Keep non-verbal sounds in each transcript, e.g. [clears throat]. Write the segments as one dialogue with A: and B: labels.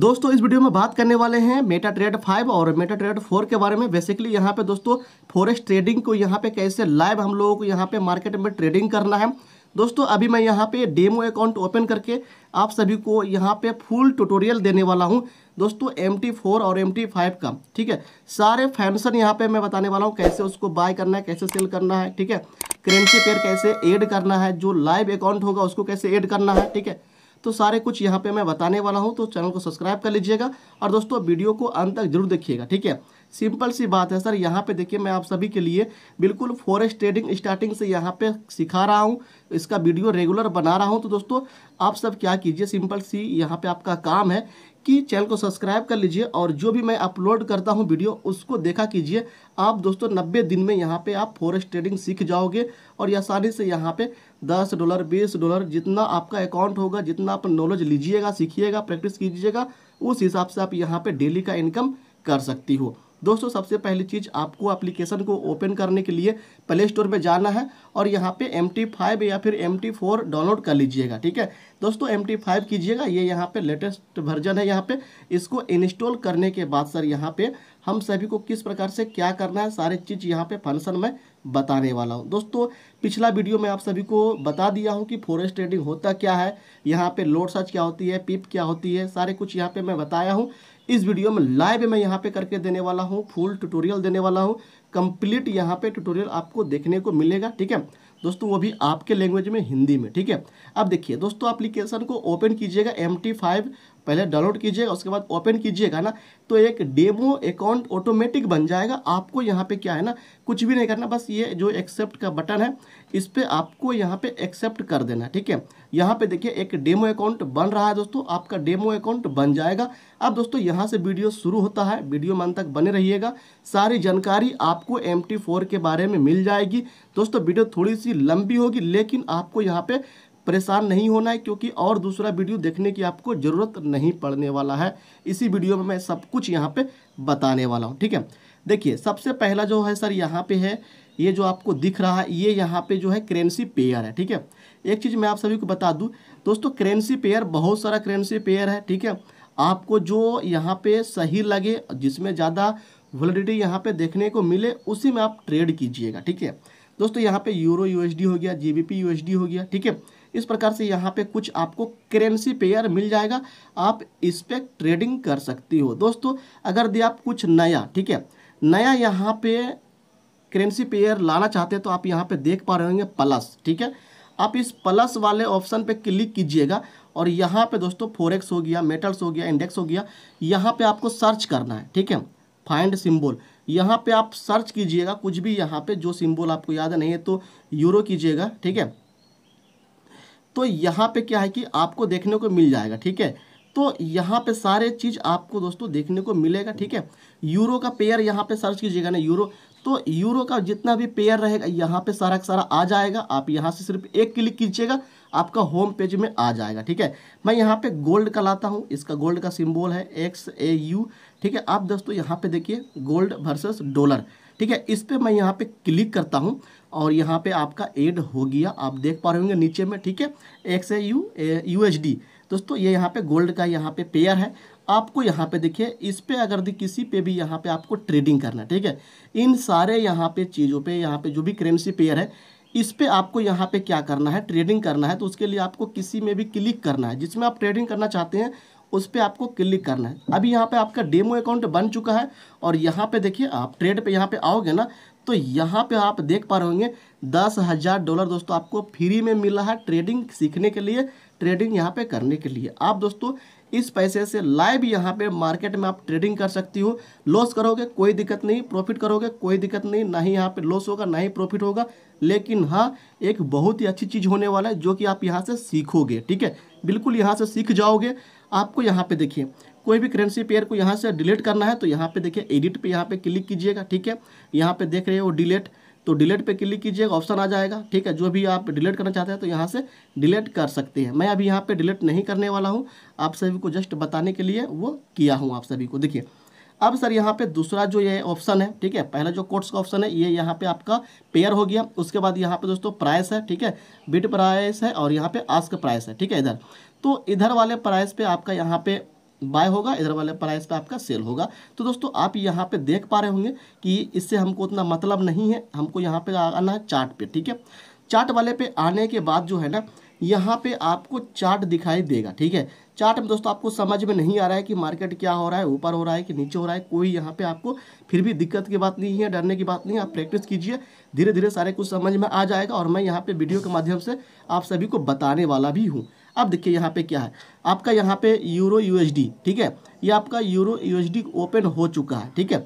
A: दोस्तों इस वीडियो में बात करने वाले हैं मेटा ट्रेड फाइव और मेटा ट्रेड फोर के बारे में बेसिकली यहाँ पे दोस्तों फॉरेस्ट ट्रेडिंग को यहाँ पे कैसे लाइव हम लोगों को यहाँ पे मार्केट में ट्रेडिंग करना है दोस्तों अभी मैं यहाँ पे डेमो अकाउंट ओपन करके आप सभी को यहाँ पे फुल ट्यूटोरियल देने वाला हूँ दोस्तों एम टी फोर और एम टी फाइव का ठीक है सारे फैंसन यहाँ पे मैं बताने वाला हूँ कैसे उसको बाय करना है कैसे सेल करना है ठीक है करेंसी पेयर कैसे एड करना है जो लाइव अकाउंट होगा उसको कैसे एड करना है ठीक है तो सारे कुछ यहाँ पे मैं बताने वाला हूँ तो चैनल को सब्सक्राइब कर लीजिएगा और दोस्तों वीडियो को अंत तक जरूर देखिएगा ठीक है सिंपल सी बात है सर यहाँ पे देखिए मैं आप सभी के लिए बिल्कुल फॉरेस्ट ट्रेडिंग स्टार्टिंग से यहाँ पे सिखा रहा हूँ इसका वीडियो रेगुलर बना रहा हूँ तो दोस्तों आप सब क्या कीजिए सिंपल सी यहाँ पे आपका काम है कि चैनल को सब्सक्राइब कर लीजिए और जो भी मैं अपलोड करता हूँ वीडियो उसको देखा कीजिए आप दोस्तों नब्बे दिन में यहाँ पर आप फॉरेस्ट ट्रेडिंग सीख जाओगे और आसानी से यहाँ पर दस डॉलर बीस डॉलर जितना आपका अकाउंट होगा जितना आप नॉलेज लीजिएगा सीखिएगा प्रैक्टिस कीजिएगा उस हिसाब से आप यहाँ पे डेली का इनकम कर सकती हो दोस्तों सबसे पहली चीज़ आपको एप्लीकेशन को ओपन करने के लिए प्ले स्टोर में जाना है और यहाँ पे एम टी फाइव या फिर एम टी फोर डाउनलोड कर लीजिएगा ठीक है दोस्तों एम टी फाइव कीजिएगा ये यहाँ पे लेटेस्ट वर्जन है यहाँ पे इसको इंस्टॉल करने के बाद सर यहाँ पे हम सभी को किस प्रकार से क्या करना है सारी चीज़ यहाँ पे फंक्शन में बताने वाला हूँ दोस्तों पिछला वीडियो में आप सभी को बता दिया हूँ कि फॉरेस्ट ट्रेडिंग होता क्या है यहाँ पे लोड सर्च क्या होती है पिप क्या होती है सारे कुछ यहाँ पे मैं बताया हूँ इस वीडियो में लाइव मैं यहाँ पे करके देने वाला हूँ फुल ट्यूटोरियल देने वाला हूँ कंप्लीट यहाँ पे ट्यूटोरियल आपको देखने को मिलेगा ठीक है दोस्तों वो भी आपके लैंग्वेज में हिंदी में ठीक है अब देखिए दोस्तों एप्लीकेशन को ओपन कीजिएगा एम टी फाइव पहले डाउनलोड कीजिएगा उसके बाद ओपन कीजिएगा ना तो एक डेमो अकाउंट ऑटोमेटिक बन जाएगा आपको यहाँ पे क्या है ना कुछ भी नहीं करना बस ये जो एक्सेप्ट का बटन है इस पर आपको यहाँ पे एक्सेप्ट कर देना ठीक है यहाँ पे देखिए एक डेमो अकाउंट बन रहा है दोस्तों आपका डेमो अकाउंट बन जाएगा अब दोस्तों यहाँ से वीडियो शुरू होता है वीडियो मन तक बने रहिएगा सारी जानकारी आपको एम के बारे में मिल जाएगी दोस्तों वीडियो थोड़ी सी लंबी होगी लेकिन आपको यहाँ पे परेशान नहीं होना है क्योंकि और दूसरा वीडियो देखने की आपको ज़रूरत नहीं पड़ने वाला है इसी वीडियो में मैं सब कुछ यहाँ पे बताने वाला हूँ ठीक है देखिए सबसे पहला जो है सर यहाँ पे है ये जो आपको दिख रहा है ये यहाँ पे जो है करेंसी पेयर है ठीक है एक चीज़ मैं आप सभी को बता दूँ दोस्तों करेंसी पेयर बहुत सारा करेंसी पेयर है ठीक है आपको जो यहाँ पे सही लगे जिसमें ज़्यादा वेलिडिटी यहाँ पे देखने को मिले उसी में आप ट्रेड कीजिएगा ठीक है दोस्तों यहाँ पे यूरो यूएसडी हो गया जीबीपी यूएसडी हो गया ठीक है इस प्रकार से यहाँ पे कुछ आपको करेंसी पेयर मिल जाएगा आप इस पर ट्रेडिंग कर सकती हो दोस्तों अगर दिया आप कुछ नया ठीक है नया यहाँ पे करेंसी पेयर लाना चाहते हैं तो आप यहाँ पे देख पा रहे होंगे प्लस ठीक है आप इस प्लस वाले ऑप्शन पे क्लिक कीजिएगा और यहाँ पे दोस्तों फोरेक्स हो गया मेटल्स हो गया इंडेक्स हो गया यहाँ पे आपको सर्च करना है ठीक है फाइंड सिंबल यहाँ पे आप सर्च कीजिएगा कुछ भी यहाँ पे जो सिंबल आपको याद नहीं है तो यूरो कीजिएगा ठीक है तो यहाँ पे क्या है कि आपको देखने को मिल जाएगा ठीक है तो यहाँ पे सारे चीज़ आपको दोस्तों देखने को मिलेगा ठीक है यूरो का पेयर यहाँ पे सर्च कीजिएगा ना यूरो तो यूरो का जितना भी पेयर रहेगा यहाँ पे सारा का सारा आ जाएगा आप यहाँ से सिर्फ एक क्लिक कीजिएगा आपका होम पेज में आ जाएगा ठीक है मैं यहाँ पे गोल्ड का लाता हूँ इसका गोल्ड का सिम्बॉल है एक्स ए यू ठीक है आप दोस्तों यहाँ पे देखिए गोल्ड वर्सेस डॉलर ठीक है इस पर मैं यहाँ पे क्लिक करता हूँ और यहाँ पे आपका एड हो गया आप देख पा रहे होंगे नीचे में ठीक है X A U U H D दोस्तों ये यहाँ पे गोल्ड का यहाँ पे पेयर है आपको यहाँ पे देखिए इस पे अगर किसी पे भी यहाँ पे आपको ट्रेडिंग करना है ठीक है इन सारे यहाँ पे चीज़ों पे यहाँ पे जो भी करेंसी पेयर है इस पे आपको यहाँ पे क्या करना है ट्रेडिंग करना है तो उसके लिए आपको किसी में भी क्लिक करना है जिसमें आप ट्रेडिंग करना चाहते हैं उस पर आपको क्लिक करना है अभी यहाँ पे आपका डेमो अकाउंट बन चुका है और यहाँ पे देखिए आप ट्रेड पे यहाँ पे आओगे ना तो यहाँ पे आप देख पा रहे होंगे दस हज़ार डॉलर दोस्तों आपको फ्री में मिल रहा है ट्रेडिंग सीखने के लिए ट्रेडिंग यहाँ पे करने के लिए आप दोस्तों इस पैसे से लाइव यहाँ पे मार्केट में आप ट्रेडिंग कर सकती हो लॉस करोगे कोई दिक्कत नहीं प्रॉफिट करोगे कोई दिक्कत नहीं ना ही यहाँ पर लॉस होगा ना ही प्रॉफिट होगा लेकिन हाँ एक बहुत ही अच्छी चीज़ होने वाला है जो कि आप यहाँ से सीखोगे ठीक है बिल्कुल यहाँ से सीख जाओगे आपको यहाँ पे देखिए कोई भी करेंसी पेयर को यहाँ से डिलीट करना है तो यहाँ पे देखिए एडिट पे यहाँ पे क्लिक कीजिएगा ठीक है यहाँ पे देख रहे हो डिलीट तो डिलीट पे क्लिक कीजिएगा ऑप्शन आ जाएगा ठीक है जो भी आप डिलीट करना चाहते हैं तो यहाँ से डिलीट कर सकते हैं मैं अभी यहाँ पे डिलीट नहीं करने वाला हूँ आप सभी को जस्ट बताने के लिए वो किया हूँ आप सभी को देखिए अब सर यहाँ पे दूसरा जो ये ऑप्शन है ठीक है पहला जो कोर्ट्स का ऑप्शन है ये यहाँ पे आपका पेयर हो गया उसके बाद यहाँ पे दोस्तों प्राइस है ठीक है बिट प्राइस है और यहाँ पे आस्क प्राइस है ठीक है इधर तो इधर वाले प्राइस पे आपका यहाँ पे बाय होगा इधर वाले प्राइस पे आपका सेल होगा तो दोस्तों आप यहाँ पे देख पा रहे होंगे कि इससे हमको उतना मतलब नहीं है हमको यहाँ पे आना है चार्ट पे ठीक है चार्ट वाले पे आने के बाद जो है ना यहाँ पे आपको चार्ट दिखाई देगा ठीक है चार्ट में दोस्तों आपको समझ में नहीं आ रहा है कि मार्केट क्या हो रहा है ऊपर हो रहा है कि नीचे हो रहा है कोई यहाँ पे आपको फिर भी दिक्कत की बात नहीं है डरने की बात नहीं है आप प्रैक्टिस कीजिए धीरे धीरे सारे कुछ समझ में आ जाएगा और मैं यहाँ पे वीडियो के माध्यम से आप सभी को बताने वाला भी हूँ अब देखिए यहाँ पे क्या है आपका यहाँ पे यूरो यूएसडी ठीक है ये आपका यूरो यूएसडी ओपन हो चुका है ठीक है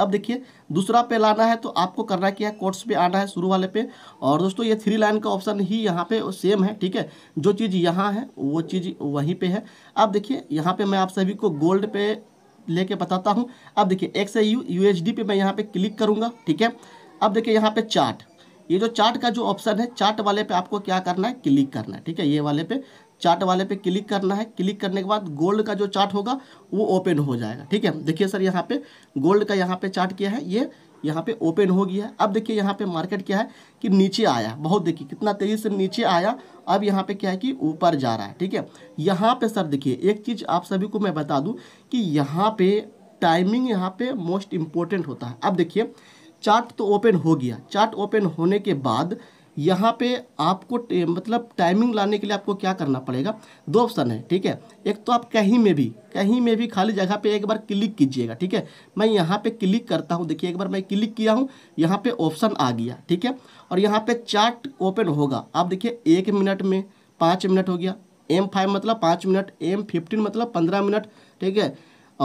A: अब देखिए दूसरा पे लाना है तो आपको करना क्या है कोर्ट्स पे आना है शुरू वाले पे और दोस्तों ये थ्री लाइन का ऑप्शन ही यहाँ पे सेम है ठीक है जो चीज़ यहाँ है वो चीज़ वहीं पे है अब देखिए यहाँ पे मैं आप सभी को गोल्ड पे लेके बताता हूँ अब देखिए एक्स यू यू पे मैं यहाँ पे क्लिक करूँगा ठीक है अब देखिए यहाँ पर चार्ट ये जो चार्ट का जो ऑप्शन है चार्ट वाले पे आपको क्या करना है क्लिक करना है ठीक है ये वाले पे चार्ट वाले पे क्लिक करना है क्लिक करने के बाद गोल्ड का जो चार्ट होगा वो ओपन हो जाएगा ठीक है देखिए सर यहाँ पे गोल्ड का यहाँ पे चार्ट किया है ये यहाँ पे ओपन हो गया है अब देखिए यहाँ पे मार्केट क्या है कि नीचे आया बहुत देखिए कितना तेज़ी से नीचे आया अब यहाँ पे क्या है कि ऊपर जा रहा है ठीक है यहाँ पे सर देखिए एक चीज़ आप सभी को मैं बता दूँ कि यहाँ पे टाइमिंग यहाँ पे मोस्ट इम्पोर्टेंट होता है अब देखिए चार्ट तो ओपन हो गया चार्ट ओपन होने के बाद यहाँ पे आपको मतलब टाइमिंग लाने के लिए आपको क्या करना पड़ेगा दो ऑप्शन है ठीक है एक तो आप कहीं में भी कहीं में भी खाली जगह पे एक बार क्लिक कीजिएगा ठीक है मैं यहाँ पे क्लिक करता हूँ देखिए एक बार मैं क्लिक किया हूँ यहाँ पे ऑप्शन आ गया ठीक है और यहाँ पे चार्ट ओपन होगा आप देखिए एक मिनट में पाँच मिनट हो गया एम फाइव मतलब पाँच मिनट एम फिफ्टीन मतलब पंद्रह मिनट ठीक है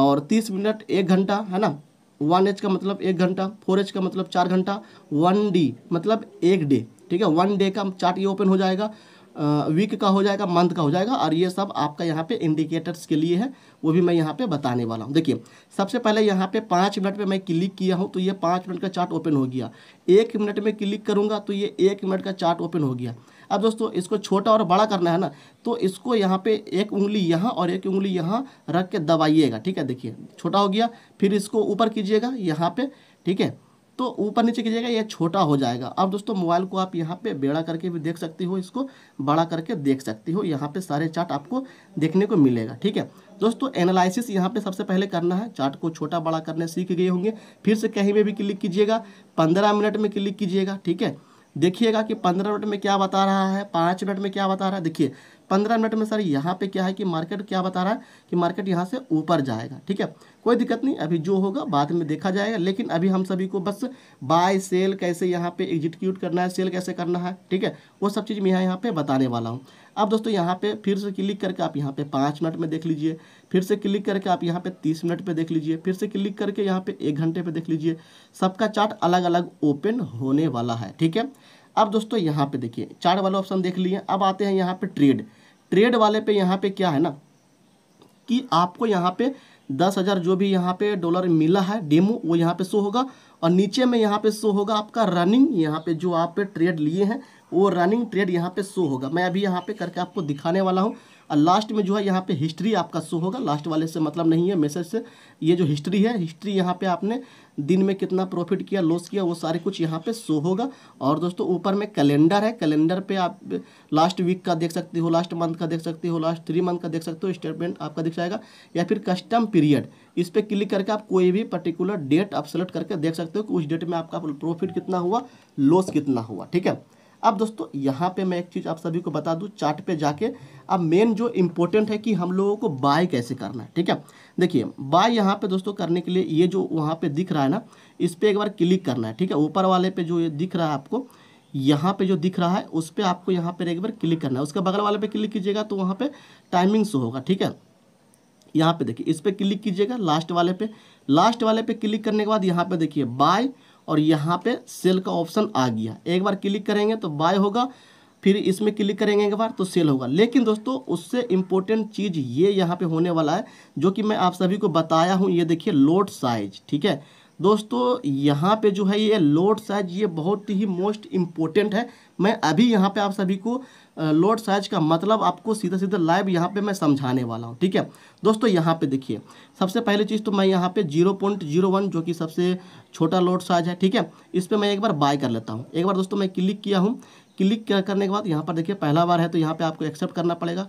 A: और तीस मिनट एक घंटा है ना वन एच का मतलब एक घंटा फोर एच का मतलब चार घंटा वन डी मतलब एक डे ठीक है वन डे का चार्ट ये ओपन हो जाएगा वीक का हो जाएगा मंथ का हो जाएगा और ये सब आपका यहाँ पे इंडिकेटर्स के लिए है वो भी मैं यहाँ पे बताने वाला हूँ देखिए सबसे पहले यहाँ पे पाँच मिनट पे मैं क्लिक किया हूँ तो ये पाँच मिनट का चार्ट ओपन हो गया एक मिनट में क्लिक करूँगा तो ये एक मिनट का चार्ट ओपन हो गया अब दोस्तों इसको छोटा और बड़ा करना है ना तो इसको यहाँ पे एक उंगली यहाँ और एक उंगली यहाँ रख के दबाइएगा ठीक है देखिए छोटा हो गया फिर इसको ऊपर कीजिएगा यहाँ पे ठीक है तो ऊपर नीचे कीजिएगा ये छोटा हो जाएगा अब दोस्तों मोबाइल को आप यहाँ पे बेड़ा करके भी देख सकती हो इसको बड़ा करके देख सकती हो यहाँ पे सारे चार्ट आपको देखने को मिलेगा ठीक है दोस्तों एनालिसिस यहाँ पे सबसे पहले करना है चार्ट को छोटा बड़ा करने सीख गए होंगे फिर से कहीं पर भी क्लिक कीजिएगा पंद्रह मिनट में क्लिक कीजिएगा ठीक है देखिएगा कि पंद्रह मिनट में क्या बता रहा है पाँच मिनट में क्या बता रहा है देखिए पंद्रह मिनट में सर यहाँ पे क्या है कि मार्केट क्या बता रहा है कि मार्केट यहाँ से ऊपर जाएगा ठीक है कोई दिक्कत नहीं अभी जो होगा बाद में देखा जाएगा लेकिन अभी हम सभी को बस बाय सेल कैसे यहाँ पे एग्जीक्यूट करना है सेल कैसे करना है ठीक है वो सब चीज़ मैं यहाँ यहाँ पे बताने वाला हूँ अब दोस्तों यहाँ पे फिर से क्लिक करके आप यहाँ पे पाँच मिनट में देख लीजिए फिर से क्लिक करके आप यहाँ पे तीस मिनट पे देख लीजिए फिर से क्लिक करके यहाँ पे एक घंटे पे देख लीजिए सबका चार्ट अलग अलग ओपन होने वाला है ठीक है अब दोस्तों यहाँ पे देखिए चार्ट वाला ऑप्शन देख लिए अब आते हैं यहाँ पे ट्रेड ट्रेड वाले पे यहाँ पे क्या है ना कि आपको यहाँ पे दस हज़ार जो भी यहाँ पे डॉलर मिला है डेमो वो यहाँ पे शो होगा और नीचे में यहाँ पे शो होगा आपका रनिंग यहाँ पे जो आप ट्रेड लिए हैं वो रनिंग ट्रेड यहाँ पे शो होगा मैं अभी यहाँ पे करके आपको दिखाने वाला हूँ और लास्ट में जो है यहाँ पे हिस्ट्री आपका शो होगा लास्ट वाले से मतलब नहीं है मैसेज से ये जो हिस्ट्री है हिस्ट्री यहाँ पे आपने दिन में कितना प्रॉफिट किया लॉस किया वो सारे कुछ यहाँ पे शो होगा और दोस्तों ऊपर में कैलेंडर है कैलेंडर पे आप लास्ट वीक का देख सकते हो लास्ट मंथ का देख सकते हो लास्ट थ्री मंथ का देख सकते हो स्टेटमेंट आपका दिख जाएगा या फिर कस्टम पीरियड इस पर क्लिक करके आप कोई भी पर्टिकुलर डेट आप सेलेक्ट करके देख सकते हो कि उस डेट में आपका प्रॉफिट कितना हुआ लॉस कितना हुआ ठीक है अब दोस्तों यहाँ पे मैं एक चीज़ आप सभी को बता दूँ चार्ट पे जाके अब मेन जो इम्पोर्टेंट है कि हम लोगों को बाय कैसे करना है ठीक है देखिए बाय यहाँ पे दोस्तों करने के लिए ये जो वहाँ पे दिख रहा है ना इस पर एक बार क्लिक करना है ठीक है ऊपर वाले पे जो ये दिख रहा है आपको यहाँ पे जो दिख रहा है उस पर आपको यहाँ पर एक बार क्लिक करना है उसके बगल वाले पे क्लिक कीजिएगा तो वहाँ पर टाइमिंग शो होगा ठीक है यहाँ पे देखिए इस पर क्लिक कीजिएगा लास्ट वाले पे लास्ट वाले पे क्लिक करने के बाद यहाँ पे देखिए बाय और यहाँ पे सेल का ऑप्शन आ गया एक बार क्लिक करेंगे तो बाय होगा फिर इसमें क्लिक करेंगे एक बार तो सेल होगा लेकिन दोस्तों उससे इम्पोर्टेंट चीज़ ये यहाँ पे होने वाला है जो कि मैं आप सभी को बताया हूँ ये देखिए लोड साइज ठीक है दोस्तों यहाँ पे जो है ये लोड साइज ये बहुत ही मोस्ट इम्पोर्टेंट है मैं अभी यहाँ पे आप सभी को लोड साइज का मतलब आपको सीधा सीधा लाइव यहाँ पे मैं समझाने वाला हूँ ठीक है दोस्तों यहाँ पे देखिए सबसे पहली चीज़ तो मैं यहाँ पे 0.01 जो कि सबसे छोटा लोड साइज है ठीक है इस पर मैं एक बार बाय कर लेता हूँ एक बार दोस्तों मैं क्लिक किया हूँ क्लिक करने के बाद यहाँ पर देखिए पहला बार है तो यहाँ पर आपको एक्सेप्ट करना पड़ेगा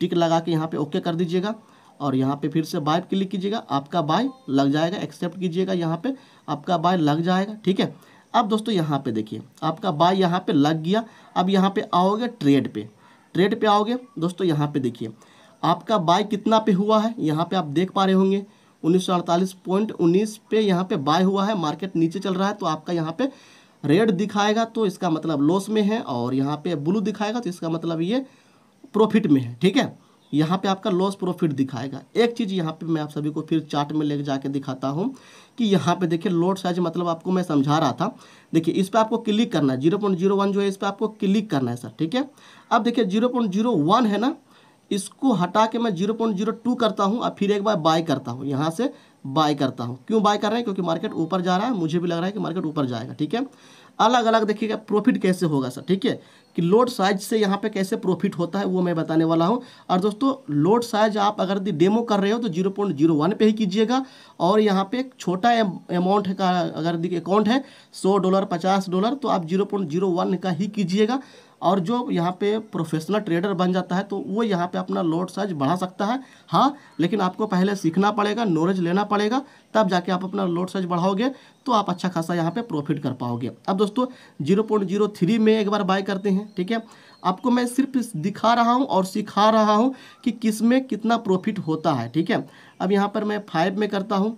A: टिक लगा के यहाँ पर ओके कर दीजिएगा और यहाँ पे फिर से बाय क्लिक कीजिएगा आपका बाय लग जाएगा एक्सेप्ट कीजिएगा यहाँ पे आपका बाय लग जाएगा ठीक है अब दोस्तों यहाँ पे देखिए आपका बाय यहाँ पे लग गया अब यहाँ पे आओगे ट्रेड पे ट्रेड पे आओगे दोस्तों यहाँ पे देखिए आपका बाय कितना पे हुआ है यहाँ पे आप देख पा रहे होंगे 1948.19 पे यहाँ पे बाय हुआ है मार्केट नीचे चल रहा है तो आपका यहाँ पे रेड दिखाएगा तो इसका मतलब लॉस में है और यहाँ पे ब्लू दिखाएगा तो इसका मतलब ये प्रॉफिट में है ठीक है यहाँ पे आपका लॉस प्रॉफिट दिखाएगा एक चीज़ यहाँ पे मैं आप सभी को फिर चार्ट में लेके जाके दिखाता हूँ कि यहाँ पे देखिए लोड साइज मतलब आपको मैं समझा रहा था देखिए इस पर आपको क्लिक करना है जीरो पॉइंट जीरो वन जो है इस पर आपको क्लिक करना है सर ठीक है अब देखिए जीरो पॉइंट जीरो वन है ना इसको हटा के मैं जीरो पॉइंट जीरो टू करता हूँ और फिर एक बार बाय करता हूँ यहाँ से बाय करता हूँ क्यों बाय कर रहे हैं क्योंकि मार्केट ऊपर जा रहा है मुझे भी लग रहा है कि मार्केट ऊपर जाएगा ठीक है अलग अलग देखिएगा प्रॉफिट कैसे होगा सर ठीक है कि लोड साइज से यहाँ पे कैसे प्रॉफिट होता है वो मैं बताने वाला हूँ और दोस्तों लोड साइज आप अगर यदि डेमो कर रहे हो तो जीरो पॉइंट जीरो वन पे ही कीजिएगा और यहाँ पे एक छोटा अमाउंट का अगर यदि अकाउंट है सौ डॉलर पचास डॉलर तो आप जीरो पॉइंट जीरो वन का ही कीजिएगा और जो यहाँ पे प्रोफेशनल ट्रेडर बन जाता है तो वो यहाँ पे अपना लोड साइज बढ़ा सकता है हाँ लेकिन आपको पहले सीखना पड़ेगा नॉलेज लेना पड़ेगा तब जाके आप अपना लोड साइज बढ़ाओगे तो आप अच्छा खासा यहाँ पे प्रॉफिट कर पाओगे अब दोस्तों 0.03 में एक बार बाय करते हैं ठीक है आपको मैं सिर्फ दिखा रहा हूँ और सिखा रहा हूँ कि किस में कितना प्रॉफिट होता है ठीक है अब यहाँ पर मैं फाइव में करता हूँ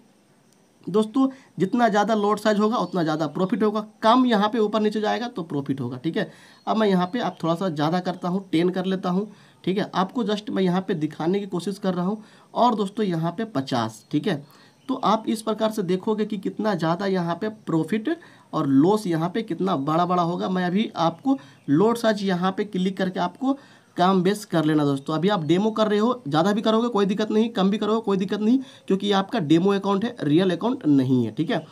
A: दोस्तों जितना ज़्यादा लोड साइज होगा उतना ज़्यादा प्रॉफिट होगा कम यहाँ पे ऊपर नीचे जाएगा तो प्रॉफिट होगा ठीक है अब मैं यहाँ पे आप थोड़ा सा ज़्यादा करता हूँ टेन कर लेता हूँ ठीक है आपको जस्ट मैं यहाँ पे दिखाने की कोशिश कर रहा हूँ और दोस्तों यहाँ पे पचास ठीक है तो आप इस प्रकार से देखोगे कि कितना ज़्यादा यहाँ पे प्रॉफिट और लॉस यहाँ पे कितना बड़ा बड़ा होगा मैं अभी आपको लोड सर्च यहाँ पे क्लिक करके आपको काम बेस कर लेना दोस्तों अभी आप डेमो कर रहे हो ज़्यादा भी करोगे कोई दिक्कत नहीं कम भी करोगे कोई दिक्कत नहीं क्योंकि ये आपका डेमो अकाउंट है रियल अकाउंट नहीं है ठीक है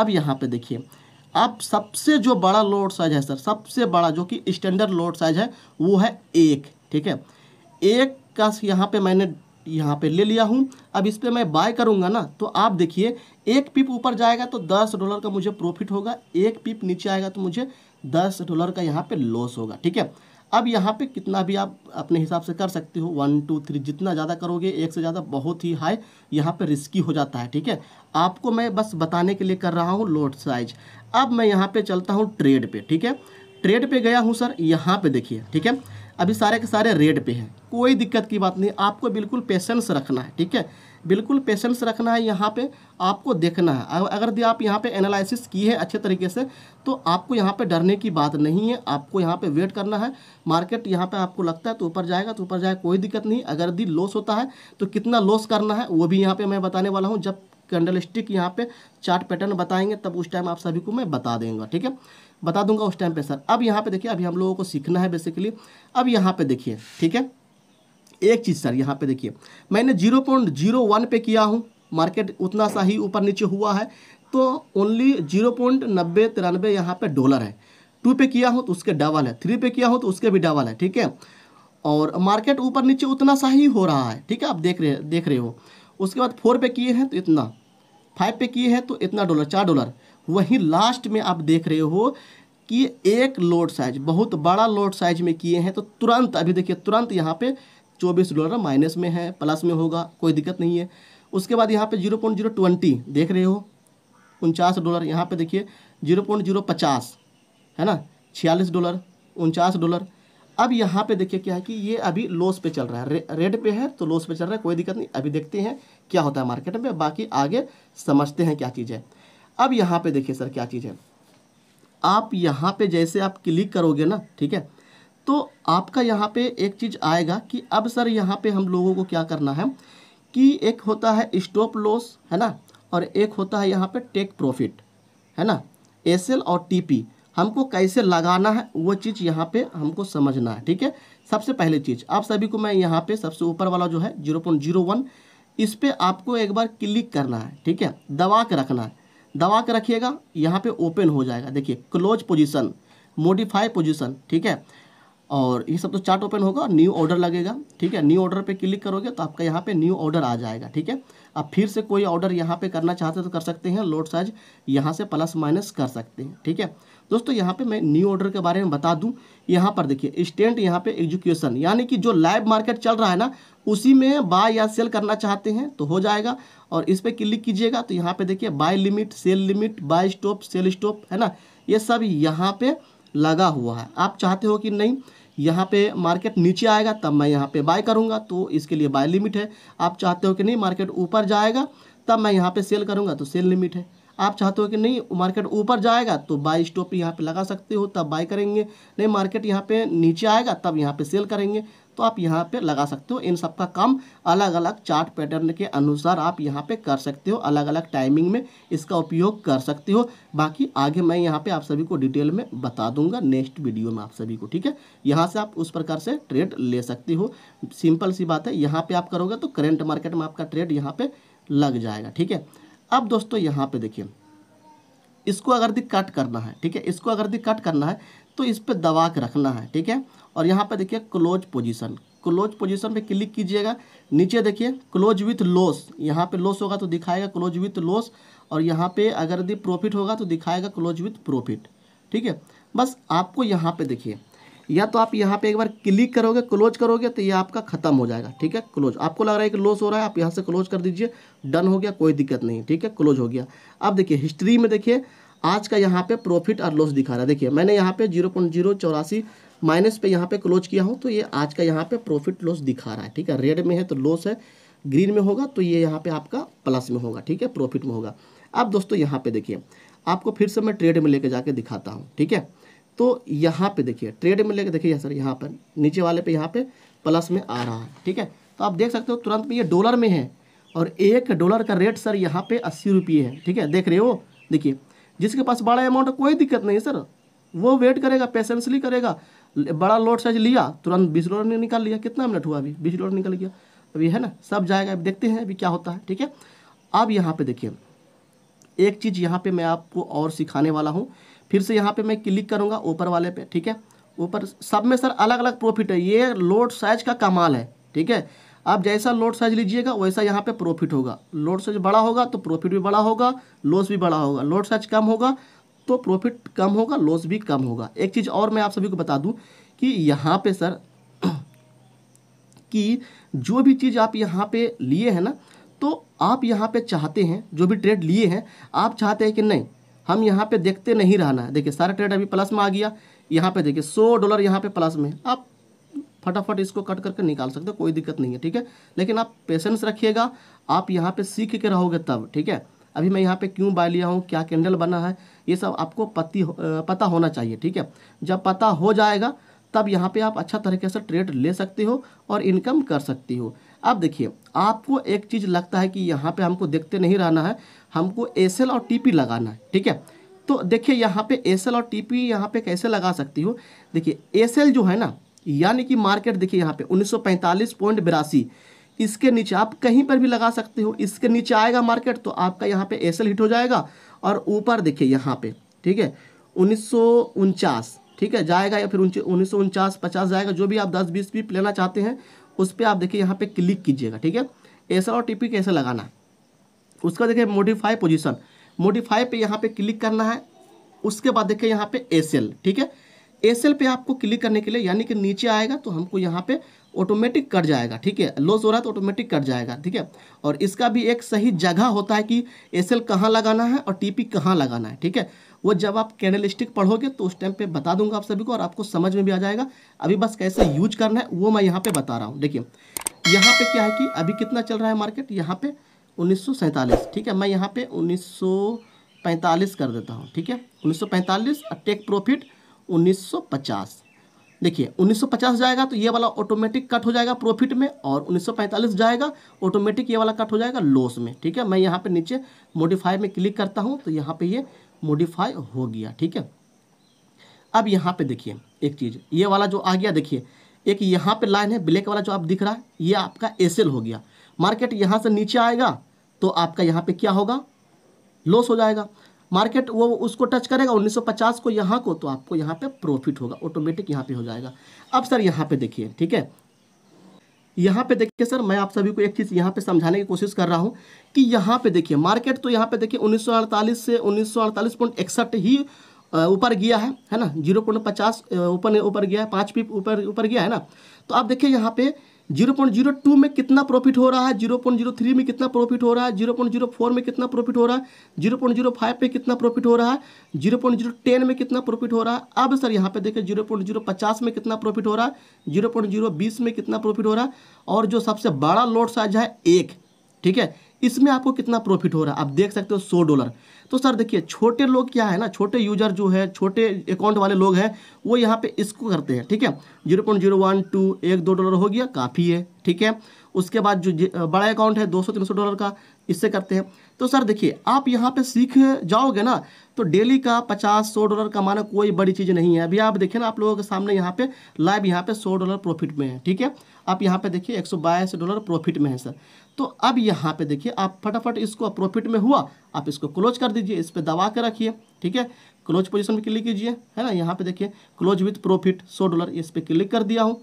A: अब यहाँ पर देखिए आप सबसे जो बड़ा लोड साइज है सर सबसे बड़ा जो कि स्टैंडर्ड लोड साइज है वो है एक ठीक है एक का यहाँ पे मैंने यहाँ पे ले लिया हूँ अब इस पर मैं बाय करूँगा ना तो आप देखिए एक पिप ऊपर जाएगा तो दस डॉलर का मुझे प्रॉफिट होगा एक पिप नीचे आएगा तो मुझे दस डॉलर का यहाँ पे लॉस होगा ठीक है अब यहाँ पे कितना भी आप अपने हिसाब से कर सकते हो वन टू थ्री जितना ज़्यादा करोगे एक से ज़्यादा बहुत ही हाई यहाँ पे रिस्की हो जाता है ठीक है आपको मैं बस बताने के लिए कर रहा हूँ लोड साइज अब मैं यहाँ पे चलता हूँ ट्रेड पे ठीक है ट्रेड पे गया हूँ सर यहाँ पे देखिए ठीक है अभी सारे के सारे रेड पे हैं कोई दिक्कत की बात नहीं आपको बिल्कुल पेशेंस रखना है ठीक है बिल्कुल पेशेंस रखना है यहाँ पे आपको देखना है अगर यदि आप यहाँ पे एनालिसिस की है अच्छे तरीके से तो आपको यहाँ पे डरने की बात नहीं है आपको यहाँ पे वेट करना है मार्केट यहाँ पे आपको लगता है तो ऊपर जाएगा तो ऊपर जाएगा कोई दिक्कत नहीं अगर यदि लॉस होता है तो कितना लॉस करना है वो भी यहाँ पर मैं बताने वाला हूँ जब कैंडल स्टिक यहाँ पे चार्ट पैटर्न बताएंगे तब उस टाइम आप सभी को मैं बता देंगे ठीक है बता दूंगा उस टाइम पे सर अब यहाँ पे देखिए अभी हम लोगों को सीखना है बेसिकली अब यहाँ पे देखिए ठीक है एक चीज़ सर यहाँ पे देखिए मैंने जीरो पॉइंट जीरो वन पे किया हूँ मार्केट उतना सा ही ऊपर नीचे हुआ है तो ओनली जीरो पॉइंट नब्बे तिरानबे यहाँ पे डॉलर है टू पे किया हूँ तो उसके डबल है थ्री पे किया हूँ तो उसके भी डबल है ठीक है और मार्केट ऊपर नीचे उतना सा ही हो रहा है ठीक है आप देख रहे देख रहे हो उसके बाद फोर पे किए हैं तो इतना फाइव पे किए हैं तो इतना डॉलर चार डॉलर वहीं लास्ट में आप देख रहे हो कि एक लोड साइज बहुत बड़ा लोड साइज में किए हैं तो तुरंत अभी देखिए तुरंत यहाँ पे चौबीस डॉलर माइनस में है प्लस में होगा कोई दिक्कत नहीं है उसके बाद यहाँ पे जीरो पॉइंट जीरो ट्वेंटी देख रहे हो उनचास डॉलर यहाँ पे देखिए जीरो पॉइंट जीरो पचास है ना छियालीस डॉलर उनचास डॉलर अब यहाँ पे देखिए क्या है कि ये अभी लॉस पे चल रहा है रे, रेड पे है तो लॉस पे चल रहा है कोई दिक्कत नहीं अभी देखते हैं क्या होता है मार्केट में बाकी आगे समझते हैं क्या चीज़ है अब यहाँ पे देखिए सर क्या चीज़ है आप यहाँ पे जैसे आप क्लिक करोगे ना ठीक है तो आपका यहाँ पे एक चीज़ आएगा कि अब सर यहाँ पर हम लोगों को क्या करना है कि एक होता है स्टॉप लॉस है ना और एक होता है यहाँ पर टेक प्रॉफिट है ना एस और टी हमको कैसे लगाना है वो चीज़ यहाँ पे हमको समझना है ठीक है सबसे पहले चीज़ आप सभी को मैं यहाँ पे सबसे ऊपर वाला जो है जीरो पॉइंट जीरो वन इस पर आपको एक बार क्लिक करना है ठीक है दबा के रखना है दबा के रखिएगा यहाँ पे ओपन हो जाएगा देखिए क्लोज पोजीशन मोडिफाई पोजीशन ठीक है और ये सब तो चार्ट ओपन होगा न्यू ऑर्डर लगेगा ठीक है न्यू ऑर्डर पे क्लिक करोगे तो आपका यहाँ पे न्यू ऑर्डर आ जाएगा ठीक है अब फिर से कोई ऑर्डर यहाँ पे करना चाहते तो कर सकते हैं लोड साइज यहाँ से प्लस माइनस कर सकते हैं ठीक है दोस्तों यहाँ पे मैं न्यू ऑर्डर के बारे में बता दूँ यहाँ पर देखिए स्टेंट यहाँ पे एजुकेशन यानी कि जो लाइव मार्केट चल रहा है ना उसी में बाय या सेल करना चाहते हैं तो हो जाएगा और इस पर क्लिक कीजिएगा तो यहाँ पे देखिए buy limit sell limit buy stop sell stop है ना ये सब यहाँ पे लगा हुआ है आप चाहते हो कि नहीं यहाँ पे मार्केट नीचे आएगा तब मैं यहाँ पे बाय करूँगा तो इसके लिए बाय लिमिट है आप चाहते हो कि नहीं मार्केट ऊपर जाएगा तब मैं यहाँ पे सेल करूँगा तो सेल लिमिट है आप चाहते हो कि नहीं मार्केट ऊपर जाएगा तो बाई स्टॉप यहाँ पे लगा सकते हो तब बाई करेंगे नहीं मार्केट यहाँ पे नीचे आएगा तब यहाँ पे सेल करेंगे तो आप यहाँ पे लगा सकते हो इन सब का काम अलग अलग चार्ट पैटर्न के अनुसार आप यहाँ पे कर सकते हो अलग अलग टाइमिंग में इसका उपयोग कर सकते हो बाकी आगे मैं यहाँ पे आप सभी को डिटेल में बता दूंगा नेक्स्ट वीडियो में आप सभी को ठीक है यहाँ से आप उस प्रकार से ट्रेड ले सकते हो सिंपल सी बात है यहाँ पर आप करोगे तो करेंट मार्केट में आपका ट्रेड यहाँ पर लग जाएगा ठीक है अब दोस्तों यहाँ पे देखिए इसको अगर दी कट करना है ठीक है इसको अगर दी कट करना है तो इस पर दबा के रखना है ठीक है और यहाँ पे देखिए क्लोज पोजीशन क्लोज पोजीशन पे क्लिक कीजिएगा नीचे देखिए क्लोज विथ लॉस यहाँ पे लॉस होगा तो दिखाएगा क्लोज विथ लॉस और यहाँ पे अगर दी प्रॉफिट होगा तो दिखाएगा क्लोज विथ प्रॉफिट ठीक है बस आपको यहाँ पे देखिए या तो आप यहाँ पे एक बार क्लिक करोगे क्लोज करोगे तो ये आपका खत्म हो जाएगा ठीक है क्लोज आपको लग रहा है कि लॉस हो रहा है आप यहाँ से क्लोज कर दीजिए डन हो गया कोई दिक्कत नहीं ठीक है क्लोज हो गया अब देखिए हिस्ट्री में देखिए आज का यहाँ पे प्रॉफिट और लॉस दिखा रहा है देखिए मैंने यहाँ पे जीरो पॉइंट जीरो चौरासी माइनस पे यहाँ पे क्लोज किया हूँ तो ये आज का यहाँ पे प्रॉफिट लॉस दिखा रहा है ठीक है रेड में है तो लॉस है ग्रीन में होगा तो ये यहाँ पे आपका प्लस में होगा ठीक है प्रॉफिट में होगा अब दोस्तों यहाँ पे देखिए आपको फिर से मैं ट्रेड में लेके जाके दिखाता हूँ ठीक है तो यहाँ पे देखिए ट्रेड में लेके देखिए सर यहाँ पर नीचे वाले पे यहाँ पे प्लस में आ रहा है ठीक है तो आप देख सकते हो तुरंत में ये डॉलर में है और एक डॉलर का रेट सर यहाँ पे अस्सी रुपये है ठीक है देख रहे हो देखिए जिसके पास बड़ा अमाउंट है कोई दिक्कत नहीं सर वो वेट करेगा पेशेंसली करेगा बड़ा लोड साइज लिया तुरंत बीस डॉलर निकाल लिया कितना मिनट हुआ अभी बीस डॉलर निकल गया अभी है ना सब जाएगा अभी देखते हैं अभी क्या होता है ठीक है अब यहाँ पे देखिए एक चीज़ यहाँ पे मैं आपको और सिखाने वाला हूँ फिर से यहाँ पे मैं क्लिक करूँगा ऊपर वाले पे ठीक है ऊपर सब में सर अलग अलग प्रॉफिट है ये लोड साइज का कमाल है ठीक है आप जैसा लोड साइज लीजिएगा वैसा यहाँ पे प्रॉफिट होगा लोड साइज बड़ा होगा तो प्रॉफिट भी बड़ा होगा लॉस भी बड़ा होगा लोड साइज कम होगा तो प्रॉफिट कम होगा लॉस भी कम होगा एक चीज़ और मैं आप सभी को बता दूँ कि यहाँ पर सर [clears throat] कि जो भी चीज़ आप यहाँ पर लिए हैं ना तो आप यहाँ पे चाहते हैं जो भी ट्रेड लिए हैं आप चाहते हैं कि नहीं हम यहाँ पे देखते नहीं रहना है देखिए सारा ट्रेड अभी प्लस में आ गया यहाँ पे देखिए सौ डॉलर यहाँ पे प्लस में आप फटाफट इसको कट करके निकाल सकते हो कोई दिक्कत नहीं है ठीक है लेकिन आप पेशेंस रखिएगा आप यहाँ पे सीख के रहोगे तब ठीक है अभी मैं यहाँ पे क्यों बाय लिया हूँ क्या कैंडल बना है ये सब आपको पति पता होना चाहिए ठीक है जब पता हो जाएगा तब यहाँ पर आप अच्छा तरीके से ट्रेड ले सकते हो और इनकम कर सकती हो अब देखिए आपको एक चीज़ लगता है कि यहाँ पे हमको देखते नहीं रहना है हमको एस और टी लगाना है ठीक है तो देखिए यहाँ पे एस और टी पी यहाँ पे कैसे लगा सकती हो देखिए एस जो है ना यानी कि मार्केट देखिए यहाँ पे उन्नीस इसके नीचे आप कहीं पर भी लगा सकते हो इसके नीचे आएगा मार्केट तो आपका यहाँ पे एस हिट हो जाएगा और ऊपर देखिए यहाँ पे ठीक है उन्नीस ठीक है जाएगा या फिर उन्नीस सौ उनचास जाएगा जो भी आप दस बीस भी लेना चाहते हैं उस पर आप देखिए यहाँ पे क्लिक कीजिएगा ठीक है ऐसा और टिपी कैसे लगाना है उसका देखिए मोडिफाई पोजिशन मोडिफाई पे यहाँ पे क्लिक करना है उसके बाद देखिए यहाँ पे एस ठीक है एस पे आपको क्लिक करने के लिए यानी कि नीचे आएगा तो हमको यहाँ पे ऑटोमेटिक कट जाएगा ठीक है लॉस हो रहा है तो ऑटोमेटिक कट जाएगा ठीक है और इसका भी एक सही जगह होता है कि एस एल कहाँ लगाना है और टी पी कहाँ लगाना है ठीक है वो जब आप कैंडलिस्टिक पढ़ोगे तो उस टाइम पे बता दूंगा आप सभी को और आपको समझ में भी आ जाएगा अभी बस कैसे यूज करना है वो मैं यहाँ पे बता रहा हूँ देखिए यहाँ पे क्या है कि अभी कितना चल रहा है मार्केट यहाँ पे उन्नीस ठीक है मैं यहाँ पे उन्नीस कर देता हूँ ठीक है उन्नीस और टेक प्रॉफिट उन्नीस देखिए 1950 जाएगा तो ये वाला ऑटोमेटिक कट हो जाएगा प्रॉफिट में और 1945 जाएगा ऑटोमेटिक ये वाला कट हो जाएगा लॉस में ठीक है मैं यहाँ पे नीचे मोडिफाई में क्लिक करता हूँ तो यहाँ पे ये मोडिफाई हो गया ठीक है अब यहाँ पे देखिए एक चीज़ ये वाला जो आ गया देखिए एक यहाँ पे लाइन है ब्लैक वाला जो आप दिख रहा है ये आपका एसएल हो गया मार्केट यहाँ से नीचे आएगा तो आपका यहाँ पे क्या होगा लॉस हो जाएगा मार्केट वो उसको टच करेगा 1950 को यहाँ को तो आपको यहाँ पे प्रॉफिट होगा ऑटोमेटिक यहाँ पे हो जाएगा अब सर यहाँ पे देखिए ठीक है यहाँ पे देखिए सर मैं आप सभी को एक चीज़ यहाँ पे समझाने की कोशिश कर रहा हूँ कि यहाँ पे देखिए मार्केट तो यहाँ पे देखिए 1948 से उन्नीस ही ऊपर गया है है ना जीरो पॉइंट पचास ऊपर ऊपर गया है पाँच पीप ऊपर ऊपर गया है ना तो आप देखिए यहाँ पे जीरो पॉइंट जीरो टू में कितना प्रॉफिट हो रहा है जीरो पॉइंट जीरो थ्री में कितना प्रॉफिट हो रहा है जीरो पॉइंट जीरो फोर में कितना प्रॉफिट हो रहा है जीरो पॉइंट जीरो फाइव में कितना प्रॉफिट हो रहा है जीरो पॉइंट जीरो टेन में कितना प्रॉफिट हो रहा है अब सर यहाँ पे देखें जीरो पॉइंट जीरो पचास में कितना प्रॉफिट हो रहा है जीरो पॉइंट जीरो बीस में कितना प्रॉफिट हो रहा है और जो सबसे बड़ा लोड साइज है एक ठीक है इसमें आपको कितना प्रॉफिट हो रहा है आप देख सकते हो सौ डॉलर तो सर देखिए छोटे लोग क्या है ना छोटे यूजर जो है छोटे अकाउंट वाले लोग हैं वो यहाँ पे इसको करते हैं ठीक है zero point zero one two एक दो डॉलर हो गया काफ़ी है ठीक है उसके बाद जो बड़ा अकाउंट है दो सौ तीन सौ डॉलर का इससे करते हैं तो सर देखिए आप यहाँ पे सीख जाओगे ना तो डेली का पचास सौ डॉलर कमाना कोई बड़ी चीज़ नहीं है अभी आप देखिए ना आप लोगों के सामने यहाँ पे लाइव यहाँ पे सौ डॉलर प्रॉफिट में है ठीक है आप यहाँ पे देखिए एक डॉलर प्रॉफिट में है सर तो अब यहाँ पे देखिए आप फटाफट इसको प्रॉफिट में हुआ आप इसको क्लोज कर दीजिए इस पर दबा के रखिए ठीक है क्लोज पोजिशन पर क्लिक कीजिए है ना यहाँ पे देखिए क्लोज विथ प्रॉफिट सौ डॉलर इस पर क्लिक कर दिया हूँ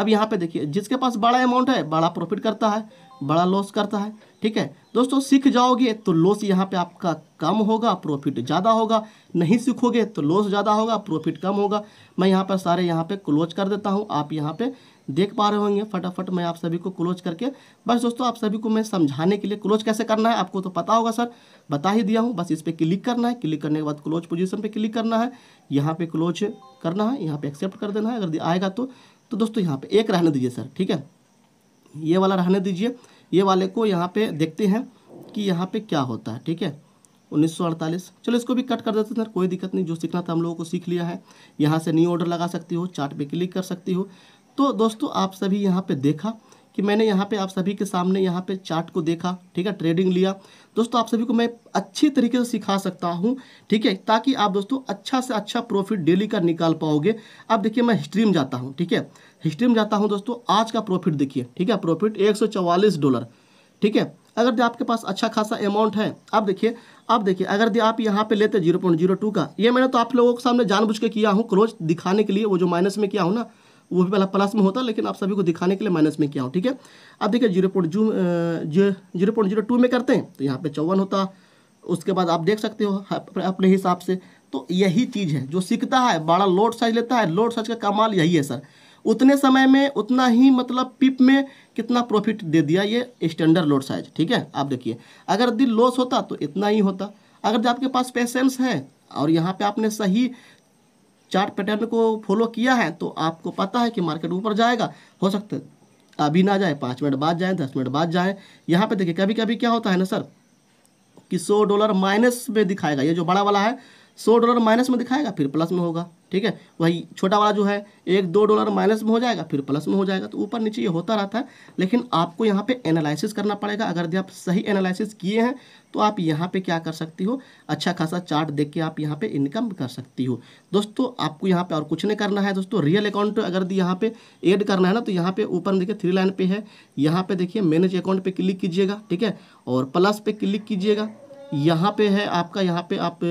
A: अब यहाँ पे देखिए जिसके पास बड़ा अमाउंट है बड़ा प्रॉफिट करता है बड़ा लॉस करता है ठीक है दोस्तों सीख जाओगे तो लॉस यहाँ पे आपका कम होगा प्रॉफिट ज़्यादा होगा नहीं सीखोगे तो लॉस ज़्यादा होगा प्रॉफिट कम होगा मैं यहाँ पर सारे यहाँ पे क्लोज कर देता हूँ आप यहाँ पे देख पा रहे होंगे फटाफट मैं आप सभी को क्लोज करके बस दोस्तों आप सभी को मैं समझाने के लिए क्लोज कैसे करना है आपको तो पता होगा सर बता ही दिया हूँ बस इस पर क्लिक करना है क्लिक करने के बाद क्लोज पोजिशन पर क्लिक करना है यहाँ पर क्लोज करना है यहाँ पर एक्सेप्ट कर देना है अगर आएगा तो, तो दोस्तों यहाँ पर एक रहने दीजिए सर ठीक है ये वाला रहने दीजिए ये वाले को यहाँ पे देखते हैं कि यहाँ पे क्या होता है ठीक है 1948 चलो इसको भी कट कर देते हैं सर कोई दिक्कत नहीं जो सीखना था हम लोगों को सीख लिया है यहाँ से न्यू ऑर्डर लगा सकती हो चार्ट पे क्लिक कर सकती हो तो दोस्तों आप सभी यहाँ पे देखा कि मैंने यहाँ पे आप सभी के सामने यहाँ पे चार्ट को देखा ठीक है ट्रेडिंग लिया दोस्तों आप सभी को मैं अच्छी तरीके से सिखा सकता हूँ ठीक है ताकि आप दोस्तों अच्छा से अच्छा प्रॉफिट डेली का निकाल पाओगे अब देखिए मैं हिस्ट्री में जाता हूँ ठीक है हिस्ट्री में जाता हूँ दोस्तों आज का प्रॉफिट देखिए ठीक है प्रॉफिट एक डॉलर ठीक है अगर आपके पास अच्छा खासा अमाउंट है अब देखिए अब देखिए अगर आप यहाँ पे लेते जीरो पॉइंट जीरो टू का ये मैंने तो आप लोगों के सामने जानबूझ के किया हूँ क्लोज दिखाने के लिए वो जो माइनस में किया हूँ ना वो भी पहला प्लस में होता है लेकिन आप सभी को दिखाने के लिए माइनस में किया हूँ ठीक है अब देखिए जीरो पॉइंट जू जीरो पॉइंट जीरो टू में करते हैं तो यहाँ पे चौवन होता उसके बाद आप देख सकते हो हाँ, अपने हिसाब से तो यही चीज़ है जो सीखता है बड़ा लोड साइज लेता है लोड साइज का कमाल यही है सर उतने समय में उतना ही मतलब पिप में कितना प्रॉफिट दे दिया ये स्टैंडर्ड लोड साइज ठीक है आप देखिए अगर दिल लॉस होता तो इतना ही होता अगर आपके पास पेशेंस है और यहाँ पे आपने सही चार्ट पैटर्न को फॉलो किया है तो आपको पता है कि मार्केट ऊपर जाएगा हो सकता है अभी ना जाए पाँच मिनट बाद जाए दस मिनट बाद जाए यहाँ पे देखिए कभी कभी क्या होता है ना सर कि सौ डॉलर माइनस में दिखाएगा ये जो बड़ा वाला है सौ डॉलर माइनस में दिखाएगा फिर प्लस में होगा ठीक है वही छोटा वाला जो है एक दो डॉलर माइनस में हो जाएगा फिर प्लस में हो जाएगा तो ऊपर नीचे ये होता रहता है लेकिन आपको यहाँ पे एनालिसिस करना पड़ेगा अगर यदि आप सही एनालिसिस किए हैं तो आप यहाँ पे क्या कर सकती हो अच्छा खासा चार्ट देख के आप यहाँ पे इनकम कर सकती हो दोस्तों आपको यहाँ पे और कुछ नहीं करना है दोस्तों रियल अकाउंट अगर यहाँ पे ऐड करना है ना तो यहाँ पे ऊपर देखिए थ्री लाइन पे है यहाँ पे देखिए मैनेज अकाउंट पे क्लिक कीजिएगा ठीक है और प्लस पे क्लिक कीजिएगा यहाँ पे है आपका यहाँ पे आप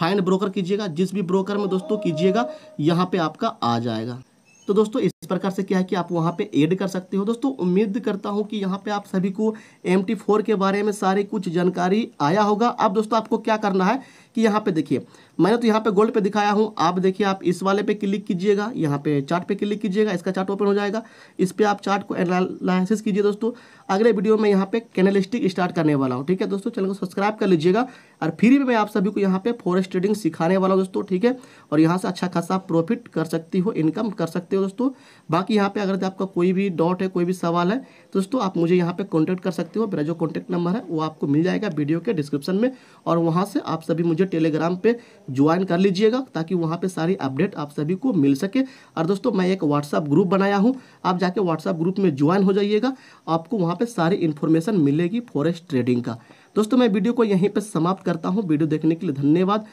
A: फाइंड ब्रोकर कीजिएगा जिस भी ब्रोकर में दोस्तों कीजिएगा यहाँ पे आपका आ जाएगा तो दोस्तों इस प्रकार से क्या है कि आप वहाँ पे ऐड कर सकते हो दोस्तों उम्मीद करता हूँ कि यहाँ पे आप सभी को एम फोर के बारे में सारी कुछ जानकारी आया होगा अब दोस्तों आपको क्या करना है कि यहाँ पे देखिए मैंने तो यहाँ पे गोल्ड पे दिखाया हूँ आप देखिए आप इस वाले पे क्लिक कीजिएगा यहाँ पे चार्ट पे क्लिक कीजिएगा इसका चार्ट ओपन हो जाएगा इस पर आप चार्ट को एनालिसिस कीजिए दोस्तों अगले वीडियो में यहाँ पे कैनलिस्टिक स्टार्ट करने वाला हूँ ठीक है दोस्तों चैनल को सब्सक्राइब कर लीजिएगा और फिर भी मैं आप सभी को यहाँ पे फॉरेस्ट ट्रेडिंग सिखाने वाला हूँ दोस्तों ठीक है और यहाँ से अच्छा खासा प्रॉफिट कर सकती हो इनकम कर सकते हो दोस्तों बाकी यहाँ पे अगर आपका कोई भी डाउट है कोई भी सवाल है दोस्तों आप मुझे यहाँ पे कॉन्टैक्ट कर सकते हो मेरा जो कॉन्टैक्ट नंबर है वो आपको मिल जाएगा वीडियो के डिस्क्रिप्शन में और वहाँ से आप सभी मुझे मुझे टेलीग्राम पे ज्वाइन कर लीजिएगा ताकि वहाँ पे सारी अपडेट आप सभी को मिल सके और दोस्तों मैं एक व्हाट्सअप ग्रुप बनाया हूँ आप जाके व्हाट्सअप ग्रुप में ज्वाइन हो जाइएगा आपको वहाँ पर सारी इन्फॉर्मेशन मिलेगी फॉरेस्ट ट्रेडिंग का दोस्तों मैं वीडियो को यहीं पर समाप्त करता हूँ वीडियो देखने के लिए धन्यवाद